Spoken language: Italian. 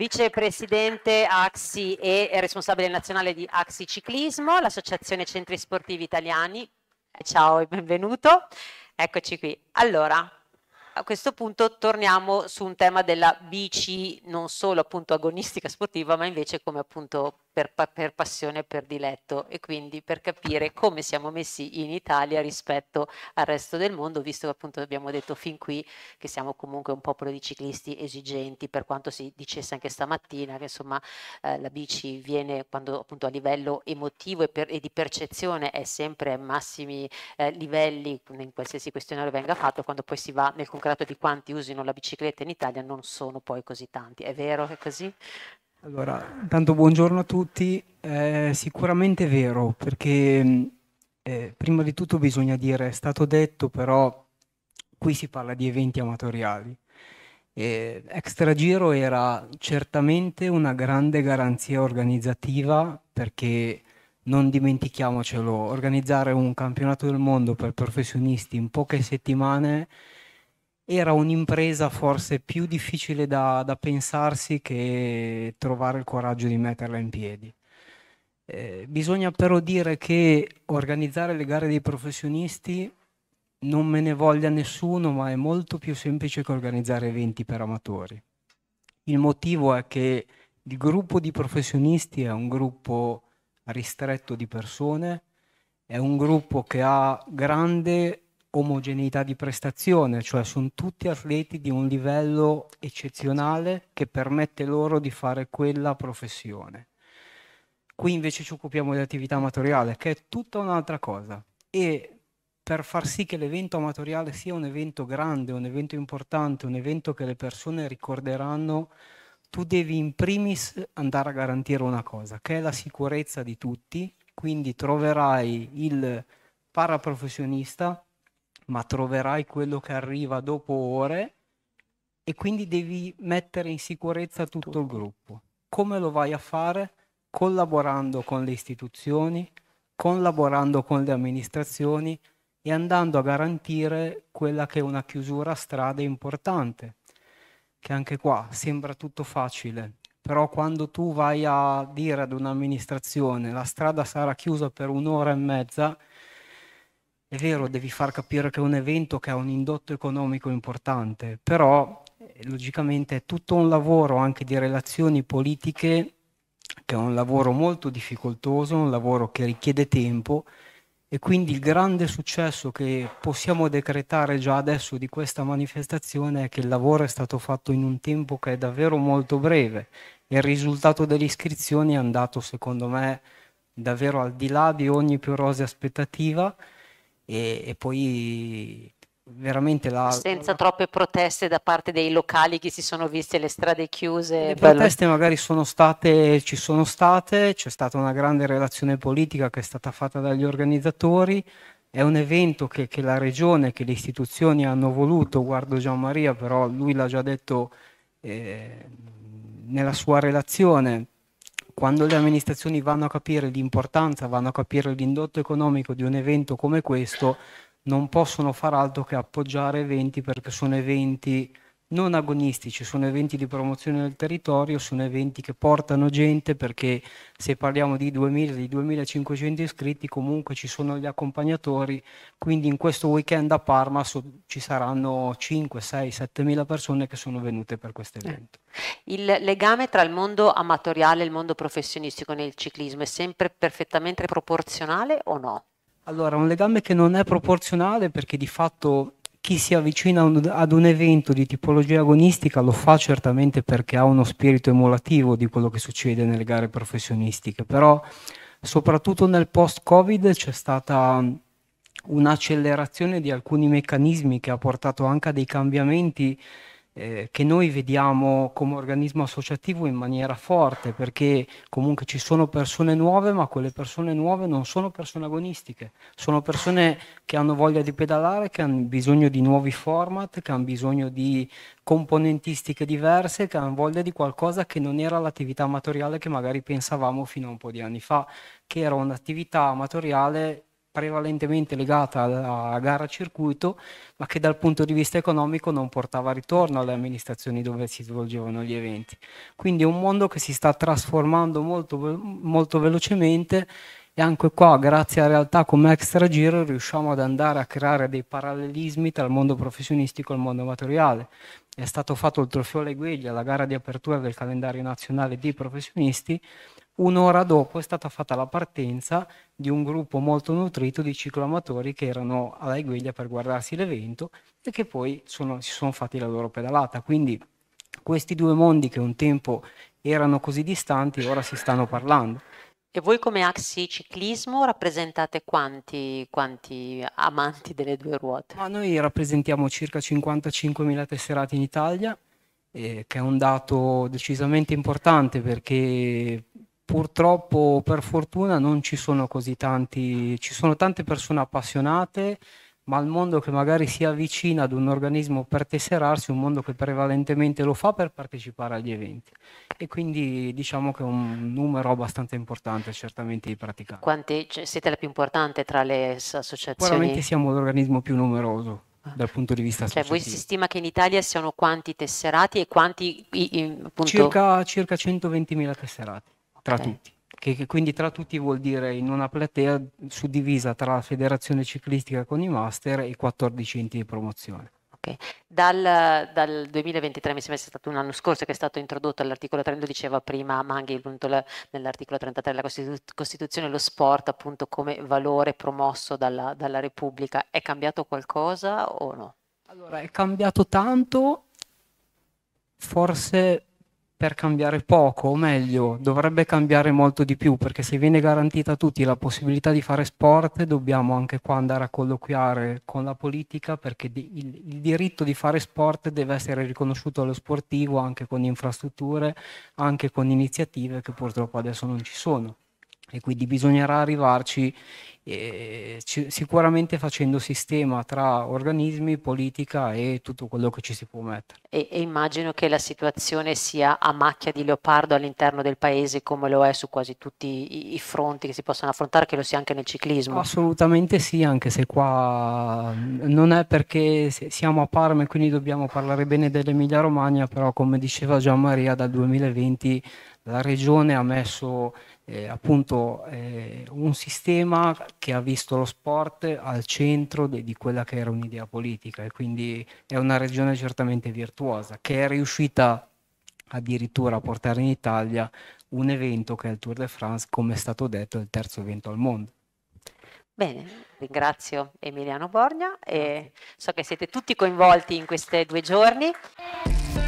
vicepresidente AXI e responsabile nazionale di AXI Ciclismo, l'Associazione Centri Sportivi Italiani. Eh, ciao e benvenuto. Eccoci qui. Allora, a questo punto torniamo su un tema della bici non solo appunto agonistica sportiva, ma invece come appunto per, per passione e per diletto e quindi per capire come siamo messi in Italia rispetto al resto del mondo, visto che appunto abbiamo detto fin qui che siamo comunque un popolo di ciclisti esigenti, per quanto si dicesse anche stamattina che insomma eh, la bici viene quando appunto a livello emotivo e, per, e di percezione è sempre ai massimi eh, livelli in qualsiasi questionario venga fatto, quando poi si va nel concreto di quanti usino la bicicletta in Italia non sono poi così tanti. È vero che è così? Allora, intanto buongiorno a tutti. Eh, sicuramente è vero, perché mm, eh, prima di tutto bisogna dire, è stato detto, però qui si parla di eventi amatoriali. Eh, Extragiro era certamente una grande garanzia organizzativa perché non dimentichiamocelo, organizzare un campionato del mondo per professionisti in poche settimane era un'impresa forse più difficile da, da, pensarsi che trovare il coraggio di metterla in piedi. Eh, bisogna però dire che organizzare le gare dei professionisti non me ne voglia nessuno, ma è molto più semplice che organizzare eventi per amatori. Il motivo è che il gruppo di professionisti è un gruppo ristretto di persone, è un gruppo che ha grande omogeneità di prestazione, cioè sono tutti atleti di un livello eccezionale che permette loro di fare quella professione. Qui invece ci occupiamo di attività amatoriale, che è tutta un'altra cosa. E per far sì che l'evento amatoriale sia un evento grande, un evento importante, un evento che le persone ricorderanno, tu devi in primis andare a garantire una cosa, che è la sicurezza di tutti, quindi troverai il paraprofessionista ma troverai quello che arriva dopo ore e quindi devi mettere in sicurezza tutto il gruppo. Come lo vai a fare? Collaborando con le istituzioni, collaborando con le amministrazioni e andando a garantire quella che è una chiusura a strade importante, che anche qua sembra tutto facile, però quando tu vai a dire ad un'amministrazione la strada sarà chiusa per un'ora e mezza, è vero, devi far capire che è un evento che ha un indotto economico importante, però eh, logicamente è tutto un lavoro anche di relazioni politiche che è un lavoro molto difficoltoso, un lavoro che richiede tempo e quindi il grande successo che possiamo decretare già adesso di questa manifestazione è che il lavoro è stato fatto in un tempo che è davvero molto breve e il risultato delle iscrizioni è andato secondo me davvero al di là di ogni più rosea aspettativa e, e poi veramente la... Senza troppe proteste da parte dei locali che si sono viste le strade chiuse. Le bello. proteste magari sono state, ci sono state, c'è stata una grande relazione politica che è stata fatta dagli organizzatori, è un evento che, che la regione, che le istituzioni hanno voluto, guardo Gian Maria però lui l'ha già detto eh, nella sua relazione, quando le amministrazioni vanno a capire l'importanza, vanno a capire l'indotto economico di un evento come questo, non possono far altro che appoggiare eventi perché sono eventi non agonistici, sono eventi di promozione del territorio, sono eventi che portano gente perché se parliamo di 2000, di 2500 iscritti comunque ci sono gli accompagnatori, quindi in questo weekend a Parma so, ci saranno 5, 6, 7 mila persone che sono venute per questo eh. evento. Il legame tra il mondo amatoriale e il mondo professionistico nel ciclismo è sempre perfettamente proporzionale o no? Allora, un legame che non è proporzionale perché di fatto chi si avvicina ad un evento di tipologia agonistica lo fa certamente perché ha uno spirito emulativo di quello che succede nelle gare professionistiche, però soprattutto nel post-Covid c'è stata mm, un'accelerazione di alcuni meccanismi che ha portato anche a dei cambiamenti eh, che noi vediamo come organismo associativo in maniera forte, perché comunque ci sono persone nuove, ma quelle persone nuove non sono persone agonistiche, sono persone che hanno voglia di pedalare, che hanno bisogno di nuovi format, che hanno bisogno di componentistiche diverse, che hanno voglia di qualcosa che non era l'attività amatoriale che magari pensavamo fino a un po' di anni fa, che era un'attività amatoriale prevalentemente legata alla gara circuito, ma che dal punto di vista economico non portava ritorno alle amministrazioni dove si svolgevano gli eventi. Quindi è un mondo che si sta trasformando molto, molto velocemente e anche qua, grazie a realtà come Extra Giro, riusciamo ad andare a creare dei parallelismi tra il mondo professionistico e il mondo amatoriale. È stato fatto il trofeo Leguiglia, la gara di apertura del calendario nazionale di professionisti, Un'ora dopo è stata fatta la partenza di un gruppo molto nutrito di cicloamatori che erano alla Iguiglia per guardarsi l'evento e che poi sono, si sono fatti la loro pedalata. Quindi questi due mondi che un tempo erano così distanti ora si stanno parlando. E voi come Axi Ciclismo rappresentate quanti, quanti amanti delle due ruote? Ma noi rappresentiamo circa 55.000 tesserati in Italia, eh, che è un dato decisamente importante perché purtroppo, per fortuna, non ci sono così tanti, ci sono tante persone appassionate, ma il mondo che magari si avvicina ad un organismo per tesserarsi, è un mondo che prevalentemente lo fa per partecipare agli eventi. E quindi diciamo che è un numero abbastanza importante certamente di praticanti. Quanti cioè, siete la più importante tra le associazioni? Sicuramente siamo l'organismo più numeroso ah. dal punto di vista cioè, voi si stima che in Italia siano quanti tesserati e quanti... Appunto... Circa, circa 120.000 tesserati tra okay. tutti. Che, che, quindi tra tutti vuol dire in una platea suddivisa tra la federazione ciclistica con i master e i 14 enti di promozione. Okay. Dal, dal, 2023 mi sembra sia stato un anno scorso che è stato introdotto all'articolo 30, lo diceva prima Manghi nell'articolo 33 della Costitu- Costituzione, lo sport appunto come valore promosso dalla, dalla Repubblica. È cambiato qualcosa o no? Allora, è cambiato tanto, forse per cambiare poco, o meglio, dovrebbe cambiare molto di più, perché se viene garantita a tutti la possibilità di fare sport, dobbiamo anche qua andare a colloquiare con la politica, perché il, il diritto di fare sport deve essere riconosciuto allo sportivo anche con infrastrutture, anche con iniziative che purtroppo adesso non ci sono e quindi bisognerà arrivarci eh, sicuramente facendo sistema tra organismi, politica e tutto quello che ci si può mettere. E, e immagino che la situazione sia a macchia di leopardo all'interno del paese come lo è su quasi tutti i, i, fronti che si possono affrontare, che lo sia anche nel ciclismo. Assolutamente sì, anche se qua mm, non è perché siamo a Parma e quindi dobbiamo parlare bene dell'Emilia Romagna, però come diceva Gian Maria dal 2020 la regione ha messo eh, appunto eh, un sistema che ha visto lo sport al centro de, di quella che era un'idea politica e quindi è una regione certamente virtuosa che è riuscita addirittura a portare in Italia un evento che è il Tour de France, come è stato detto, è il terzo evento al mondo. Bene, ringrazio Emiliano Borgna e so che siete tutti coinvolti in questi due giorni.